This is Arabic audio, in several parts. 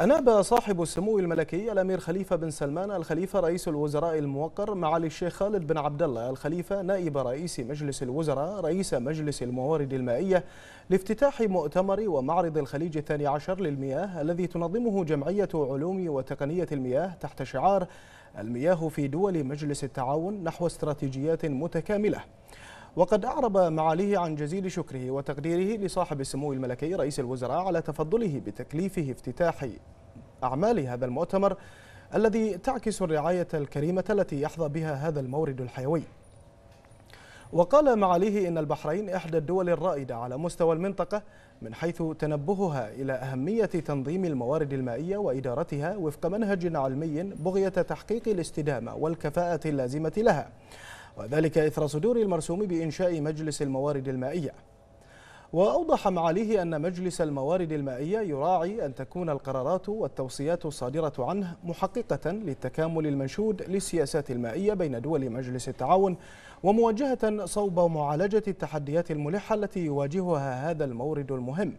أناب صاحب السمو الملكي الأمير خليفة بن سلمان الخليفة رئيس الوزراء الموقر معالي الشيخ خالد بن عبد الله الخليفة نائب رئيس مجلس الوزراء رئيس مجلس الموارد المائية لافتتاح مؤتمر ومعرض الخليج الثاني عشر للمياه الذي تنظمه جمعية علوم وتقنية المياه تحت شعار المياه في دول مجلس التعاون نحو استراتيجيات متكاملة وقد أعرب معاليه عن جزيل شكره وتقديره لصاحب السمو الملكي رئيس الوزراء على تفضله بتكليفه افتتاح أعمال هذا المؤتمر الذي تعكس الرعاية الكريمة التي يحظى بها هذا المورد الحيوي وقال معاليه إن البحرين إحدى الدول الرائدة على مستوى المنطقة من حيث تنبهها إلى أهمية تنظيم الموارد المائية وإدارتها وفق منهج علمي بغية تحقيق الاستدامة والكفاءة اللازمة لها وذلك إثر صدور المرسوم بإنشاء مجلس الموارد المائية وأوضح معاليه أن مجلس الموارد المائية يراعي أن تكون القرارات والتوصيات الصادرة عنه محققة للتكامل المنشود للسياسات المائية بين دول مجلس التعاون ومواجهة صوب معالجة التحديات الملحة التي يواجهها هذا المورد المهم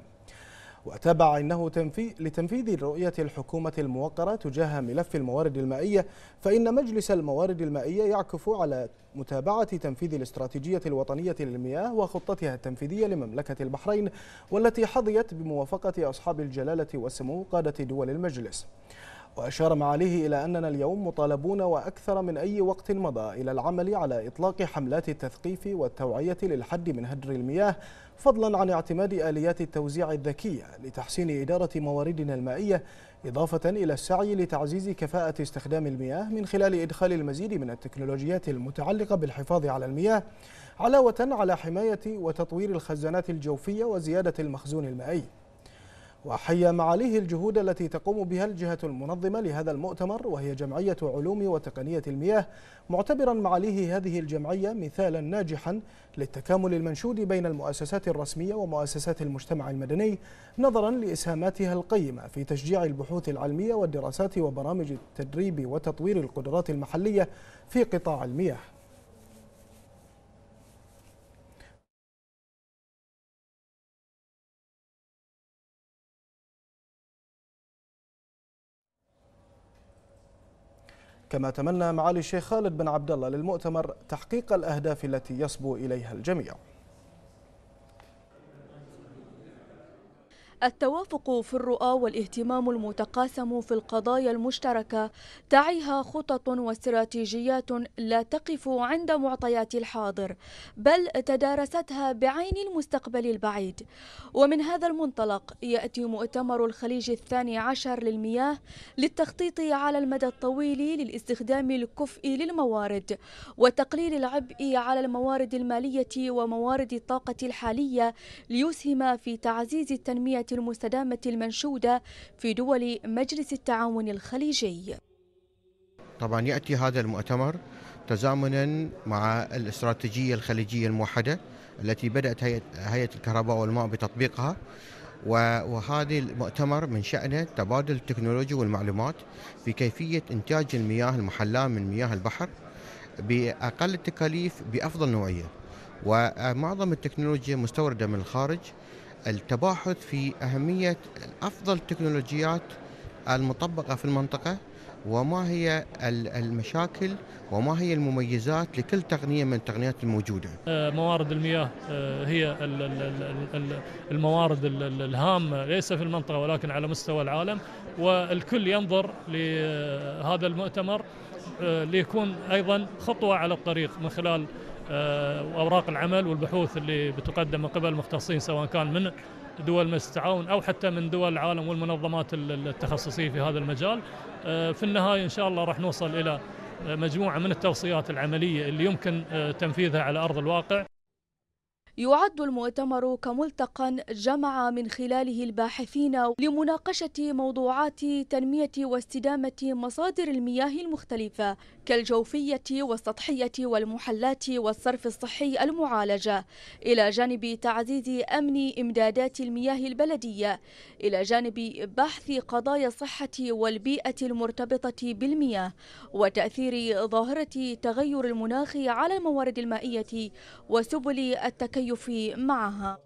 وتابع أنه تنفيذ لتنفيذ رؤية الحكومة الموقرة تجاه ملف الموارد المائية فإن مجلس الموارد المائية يعكف على متابعة تنفيذ الاستراتيجية الوطنية للمياه وخطتها التنفيذية لمملكة البحرين والتي حظيت بموافقة أصحاب الجلالة والسمو قادة دول المجلس وأشار معاليه إلى أننا اليوم مطالبون وأكثر من أي وقت مضى إلى العمل على إطلاق حملات التثقيف والتوعية للحد من هدر المياه فضلا عن اعتماد آليات التوزيع الذكية لتحسين إدارة مواردنا المائية إضافة إلى السعي لتعزيز كفاءة استخدام المياه من خلال إدخال المزيد من التكنولوجيات المتعلقة بالحفاظ على المياه علاوة على حماية وتطوير الخزانات الجوفية وزيادة المخزون المائي وحيا معاليه الجهود التي تقوم بها الجهة المنظمة لهذا المؤتمر وهي جمعية علوم وتقنية المياه معتبرا معاليه هذه الجمعية مثالا ناجحا للتكامل المنشود بين المؤسسات الرسمية ومؤسسات المجتمع المدني نظرا لإسهاماتها القيمة في تشجيع البحوث العلمية والدراسات وبرامج التدريب وتطوير القدرات المحلية في قطاع المياه كما تمنى معالي الشيخ خالد بن عبد الله للمؤتمر تحقيق الأهداف التي يصبو إليها الجميع التوافق في الرؤى والاهتمام المتقاسم في القضايا المشتركة تعيها خطط واستراتيجيات لا تقف عند معطيات الحاضر بل تدارستها بعين المستقبل البعيد ومن هذا المنطلق يأتي مؤتمر الخليج الثاني عشر للمياه للتخطيط على المدى الطويل للاستخدام الكفء للموارد وتقليل العبء على الموارد المالية وموارد الطاقة الحالية ليسهم في تعزيز التنمية المستدامة المنشودة في دول مجلس التعاون الخليجي طبعا يأتي هذا المؤتمر تزامنا مع الاستراتيجية الخليجية الموحدة التي بدأت هيئة الكهرباء والماء بتطبيقها وهذا المؤتمر من شأنه تبادل التكنولوجيا والمعلومات في كيفية إنتاج المياه المحلاة من مياه البحر بأقل التكاليف بأفضل نوعية ومعظم التكنولوجيا مستوردة من الخارج التباحث في أهمية أفضل التكنولوجيات المطبقة في المنطقة وما هي المشاكل وما هي المميزات لكل تقنية من التقنيات الموجودة آه، موارد المياه آه، هي الموارد الهامة ليس في المنطقة ولكن على مستوى العالم والكل ينظر لهذا المؤتمر آه، ليكون أيضا خطوة على الطريق من خلال آه، واوراق العمل والبحوث اللي بتقدم من قبل مختصين سواء كان من دول مجلس التعاون او حتى من دول العالم والمنظمات التخصصيه في هذا المجال آه، في النهايه ان شاء الله راح نوصل الى مجموعه من التوصيات العمليه اللي يمكن آه، تنفيذها على ارض الواقع يعد المؤتمر كملتقى جمع من خلاله الباحثين لمناقشة موضوعات تنمية واستدامة مصادر المياه المختلفة كالجوفية والسطحية والمحلات والصرف الصحي المعالجة إلى جانب تعزيز أمن إمدادات المياه البلدية إلى جانب بحث قضايا الصحة والبيئة المرتبطة بالمياه وتأثير ظاهرة تغير المناخ على الموارد المائية وسبل التكيف التكيف معها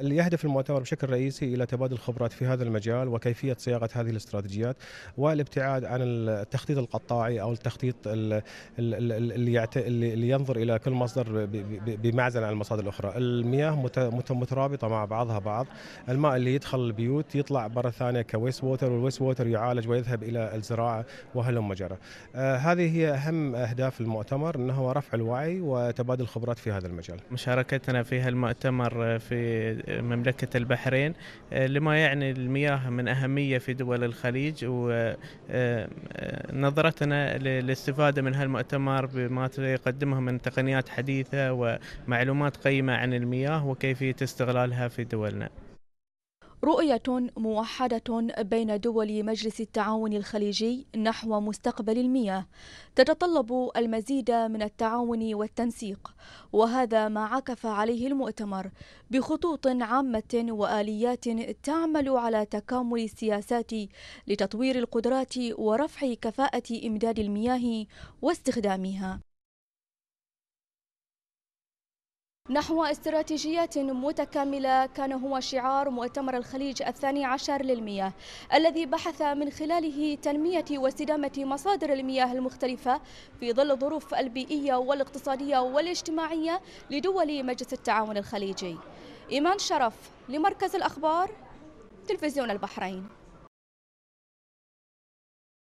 اللي يهدف المؤتمر بشكل رئيسي الى تبادل الخبرات في هذا المجال وكيفيه صياغه هذه الاستراتيجيات والابتعاد عن التخطيط القطاعي او التخطيط اللي, اللي ينظر الى كل مصدر بمعزل عن المصادر الاخرى، المياه مترابطه مع بعضها بعض، الماء اللي يدخل البيوت يطلع مره ثانيه كويست ووتر والويست ووتر يعالج ويذهب الى الزراعه وهلم جرى. آه، هذه هي اهم اهداف المؤتمر انه رفع الوعي وتبادل الخبرات في هذا المجال. مشاركتنا في هالمؤتمر آه، في مملكة البحرين آه، لما يعني المياه من أهمية في دول الخليج ونظرتنا آه، آه، للاستفادة من هالمؤتمر بما يقدمه من تقنيات حديثة ومعلومات قيمة عن المياه وكيفية استغلالها في دولنا رؤية موحدة بين دول مجلس التعاون الخليجي نحو مستقبل المياه تتطلب المزيد من التعاون والتنسيق وهذا ما عكف عليه المؤتمر بخطوط عامة وآليات تعمل على تكامل السياسات لتطوير القدرات ورفع كفاءة إمداد المياه واستخدامها نحو استراتيجيات متكاملة كان هو شعار مؤتمر الخليج الثاني عشر للمياه الذي بحث من خلاله تنمية واستدامة مصادر المياه المختلفة في ظل الظروف البيئية والاقتصادية والاجتماعية لدول مجلس التعاون الخليجي إيمان شرف لمركز الأخبار تلفزيون البحرين